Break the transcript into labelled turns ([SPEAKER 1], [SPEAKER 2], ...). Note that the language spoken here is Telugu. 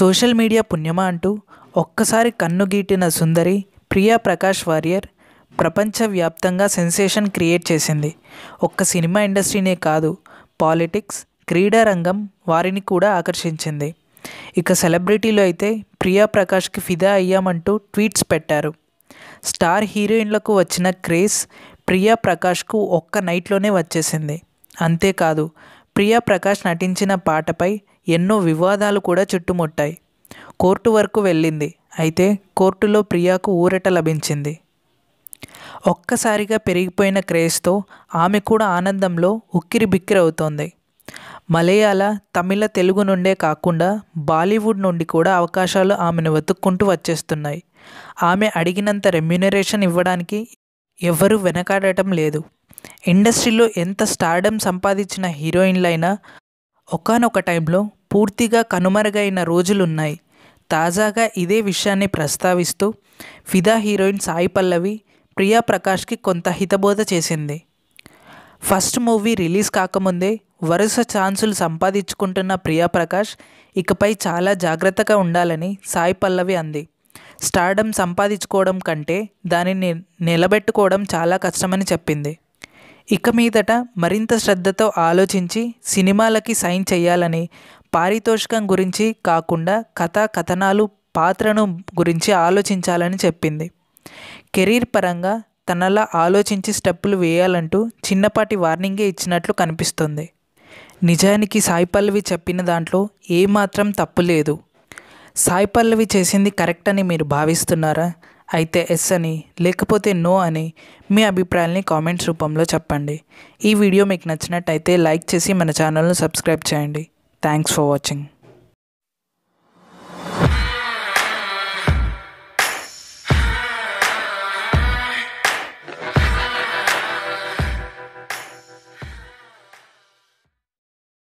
[SPEAKER 1] సోషల్ మీడియా పుణ్యమా అంటూ ఒక్కసారి కన్నుగీటిన సుందరి ప్రియా ప్రకాష్ వారియర్ ప్రపంచవ్యాప్తంగా సెన్సేషన్ క్రియేట్ చేసింది ఒక్క సినిమా ఇండస్ట్రీనే కాదు పాలిటిక్స్ క్రీడా రంగం వారిని కూడా ఆకర్షించింది ఇక సెలబ్రిటీలు అయితే ప్రియా ప్రకాష్కి ఫిదా అయ్యామంటూ ట్వీట్స్ పెట్టారు స్టార్ హీరోయిన్లకు వచ్చిన క్రేజ్ ప్రియా ప్రకాష్కు ఒక్క నైట్లోనే వచ్చేసింది అంతేకాదు ప్రియా ప్రకాష్ నటించిన పాటపై ఎన్నో వివాదాలు కూడా చుట్టుముట్టాయి కోర్టు వరకు వెళ్ళింది అయితే కోర్టులో ప్రియాకు ఊరట లభించింది ఒక్కసారిగా పెరిగిపోయిన క్రేజ్తో ఆమె కూడా ఆనందంలో ఉక్కిరి బిక్కిరవుతోంది మలయాళ తమిళ తెలుగు నుండే కాకుండా బాలీవుడ్ నుండి కూడా అవకాశాలు ఆమెను వెతుక్కుంటూ వచ్చేస్తున్నాయి ఆమె అడిగినంత రెమ్యునరేషన్ ఇవ్వడానికి ఎవరూ వెనకాడటం లేదు ఇండస్ట్రీలో ఎంత స్టార్డమ్ సంపాదించిన హీరోయిన్లైనా ఒకనొక టైంలో పూర్తిగా కనుమరుగైన రోజులున్నాయి తాజాగా ఇదే విషయాన్ని ప్రస్తావిస్తూ ఫిదా హీరోయిన్ సాయి పల్లవి ప్రియా ప్రకాష్కి కొంత హితబోధ చేసింది ఫస్ట్ మూవీ రిలీజ్ కాకముందే వరుస ఛాన్సులు సంపాదించుకుంటున్న ప్రియా ప్రకాష్ ఇకపై చాలా జాగ్రత్తగా ఉండాలని సాయి పల్లవి అంది స్టార్డమ్ సంపాదించుకోవడం కంటే దానిని నిలబెట్టుకోవడం చాలా కష్టమని చెప్పింది ఇక మీదట మరింత శ్రద్ధతో ఆలోచించి సినిమాలకి సైన్ చేయాలని పారితోషికం గురించి కాకుండా కథా కథనాలు పాత్రను గురించి ఆలోచించాలని చెప్పింది కెరీర్ పరంగా తనలా ఆలోచించి స్టెప్పులు వేయాలంటూ చిన్నపాటి వార్నింగే ఇచ్చినట్లు కనిపిస్తుంది నిజానికి సాయి పల్లవి చెప్పిన దాంట్లో ఏమాత్రం తప్పు లేదు సాయి పల్లవి చేసింది కరెక్ట్ అని మీరు భావిస్తున్నారా అయితే ఎస్ అని లేకపోతే నో అని మీ అభిప్రాయాల్ని కామెంట్స్ రూపంలో చెప్పండి ఈ వీడియో మీకు నచ్చినట్టయితే లైక్ చేసి మన ఛానల్ను సబ్స్క్రైబ్ చేయండి థ్యాంక్స్ ఫర్ వాచింగ్